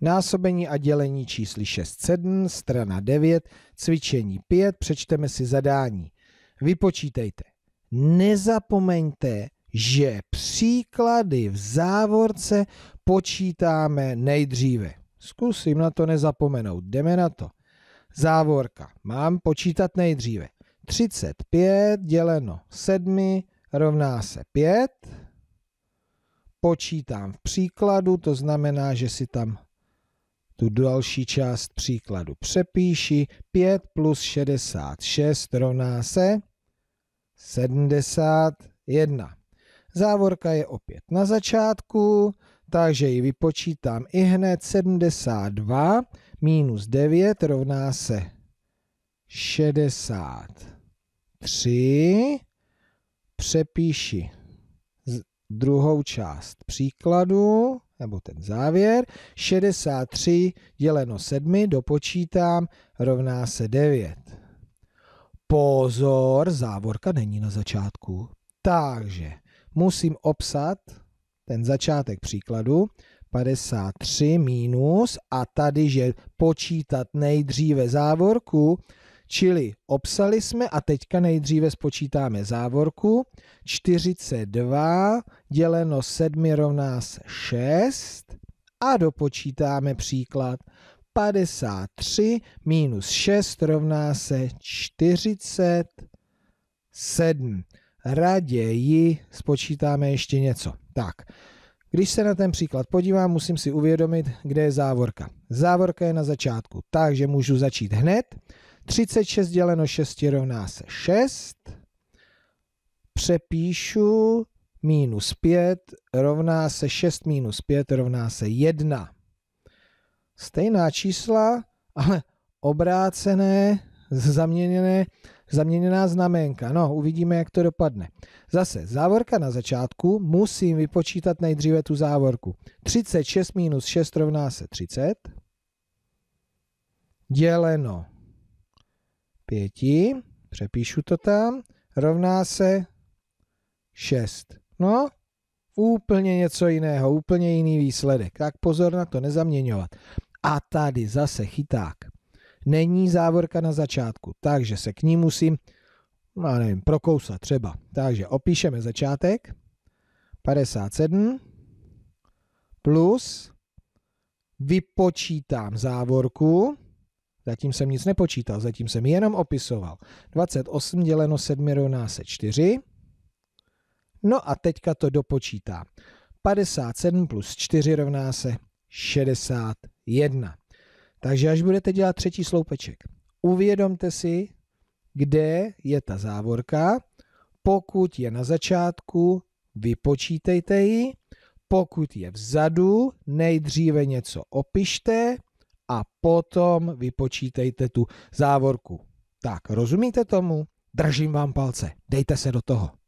Násobení a dělení čísly 6-7, strana 9, cvičení 5, přečteme si zadání. Vypočítejte. Nezapomeňte, že příklady v závorce počítáme nejdříve. Zkusím na to nezapomenout, jdeme na to. Závorka, mám počítat nejdříve. 35 děleno 7 rovná se 5. Počítám v příkladu, to znamená, že si tam tu další část příkladu přepíši. 5 plus 66 rovná se 71. Závorka je opět na začátku, takže ji vypočítám i hned 72 minus 9 rovná se 63. Přepíši druhou část příkladu nebo ten závěr, 63 děleno 7 dopočítám, rovná se 9. Pozor, závorka není na začátku. Takže musím obsat ten začátek příkladu, 53 minus a tady, že počítat nejdříve závorku, Čili obsali jsme a teďka nejdříve spočítáme závorku. 42 děleno 7 rovná se 6 a dopočítáme příklad. 53 minus 6 rovná se 47. Raději spočítáme ještě něco. Tak, když se na ten příklad podívám, musím si uvědomit, kde je závorka. Závorka je na začátku, takže můžu začít hned. 36 děleno 6 rovná se 6. Přepíšu minus 5 rovná se 6 minus 5 rovná se 1. Stejná čísla, ale obrácené, zaměněné, zaměněná znamenka. No, uvidíme, jak to dopadne. Zase, závorka na začátku, musím vypočítat nejdříve tu závorku. 36 minus 6 rovná se 30. Děleno 5, přepíšu to tam, rovná se 6. No, úplně něco jiného, úplně jiný výsledek. Tak pozor na to, nezaměňovat. A tady zase chyták. Není závorka na začátku, takže se k ní musím, no nevím, prokousat třeba. Takže opíšeme začátek. 57 plus vypočítám závorku Zatím jsem nic nepočítal, zatím jsem jenom opisoval. 28 děleno 7 rovná se 4. No a teďka to dopočítám. 57 plus 4 rovná se 61. Takže až budete dělat třetí sloupeček, uvědomte si, kde je ta závorka. Pokud je na začátku, vypočítejte ji. Pokud je vzadu, nejdříve něco opište, a potom vypočítejte tu závorku. Tak, rozumíte tomu? Držím vám palce, dejte se do toho.